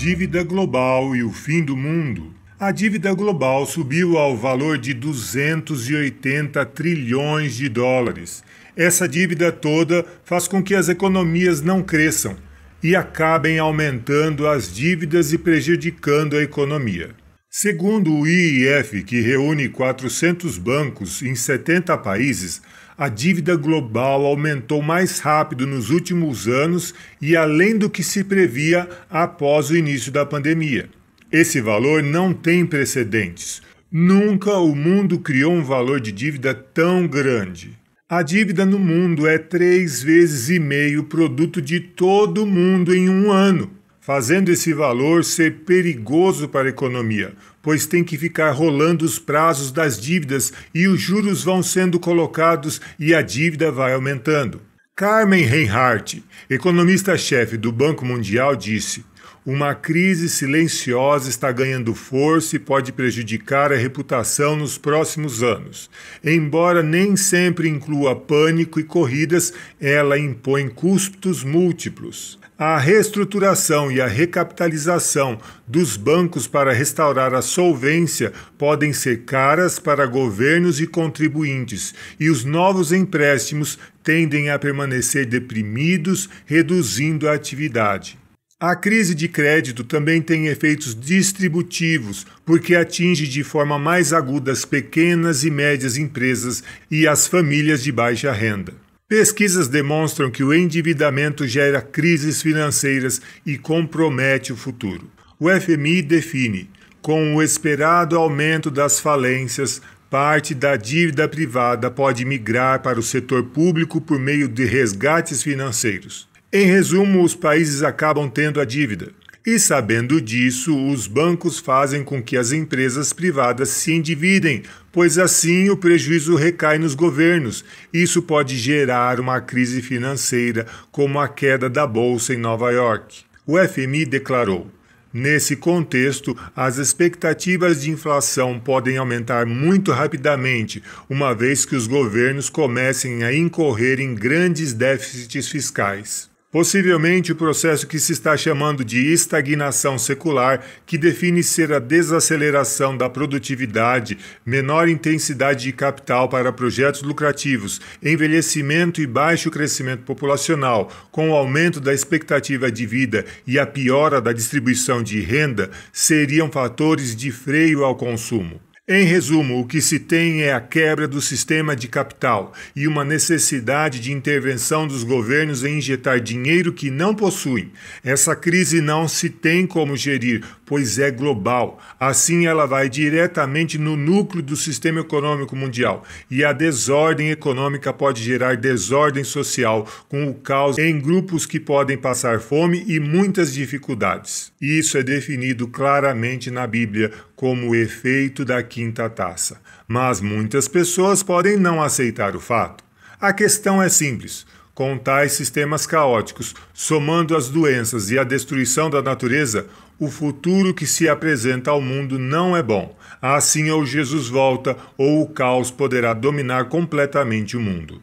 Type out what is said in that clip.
dívida global e o fim do mundo. A dívida global subiu ao valor de 280 trilhões de dólares. Essa dívida toda faz com que as economias não cresçam e acabem aumentando as dívidas e prejudicando a economia. Segundo o IIF, que reúne 400 bancos em 70 países, a dívida global aumentou mais rápido nos últimos anos e além do que se previa após o início da pandemia. Esse valor não tem precedentes. Nunca o mundo criou um valor de dívida tão grande. A dívida no mundo é três vezes e meio o produto de todo mundo em um ano fazendo esse valor ser perigoso para a economia, pois tem que ficar rolando os prazos das dívidas e os juros vão sendo colocados e a dívida vai aumentando. Carmen Reinhardt, economista-chefe do Banco Mundial, disse: uma crise silenciosa está ganhando força e pode prejudicar a reputação nos próximos anos. Embora nem sempre inclua pânico e corridas, ela impõe custos múltiplos. A reestruturação e a recapitalização dos bancos para restaurar a solvência podem ser caras para governos e contribuintes, e os novos empréstimos tendem a permanecer deprimidos, reduzindo a atividade. A crise de crédito também tem efeitos distributivos, porque atinge de forma mais aguda as pequenas e médias empresas e as famílias de baixa renda. Pesquisas demonstram que o endividamento gera crises financeiras e compromete o futuro. O FMI define, com o esperado aumento das falências, parte da dívida privada pode migrar para o setor público por meio de resgates financeiros. Em resumo, os países acabam tendo a dívida. E sabendo disso, os bancos fazem com que as empresas privadas se endividem, pois assim o prejuízo recai nos governos. Isso pode gerar uma crise financeira, como a queda da bolsa em Nova York. O FMI declarou: Nesse contexto, as expectativas de inflação podem aumentar muito rapidamente, uma vez que os governos comecem a incorrer em grandes déficits fiscais. Possivelmente o processo que se está chamando de estagnação secular, que define ser a desaceleração da produtividade, menor intensidade de capital para projetos lucrativos, envelhecimento e baixo crescimento populacional, com o aumento da expectativa de vida e a piora da distribuição de renda, seriam fatores de freio ao consumo. Em resumo, o que se tem é a quebra do sistema de capital e uma necessidade de intervenção dos governos em injetar dinheiro que não possuem. Essa crise não se tem como gerir, pois é global. Assim, ela vai diretamente no núcleo do sistema econômico mundial e a desordem econômica pode gerar desordem social, com o caos em grupos que podem passar fome e muitas dificuldades. Isso é definido claramente na Bíblia como o efeito da quinta taça, mas muitas pessoas podem não aceitar o fato. A questão é simples: com tais sistemas caóticos, somando as doenças e a destruição da natureza, o futuro que se apresenta ao mundo não é bom. Assim, ou Jesus volta, ou o caos poderá dominar completamente o mundo.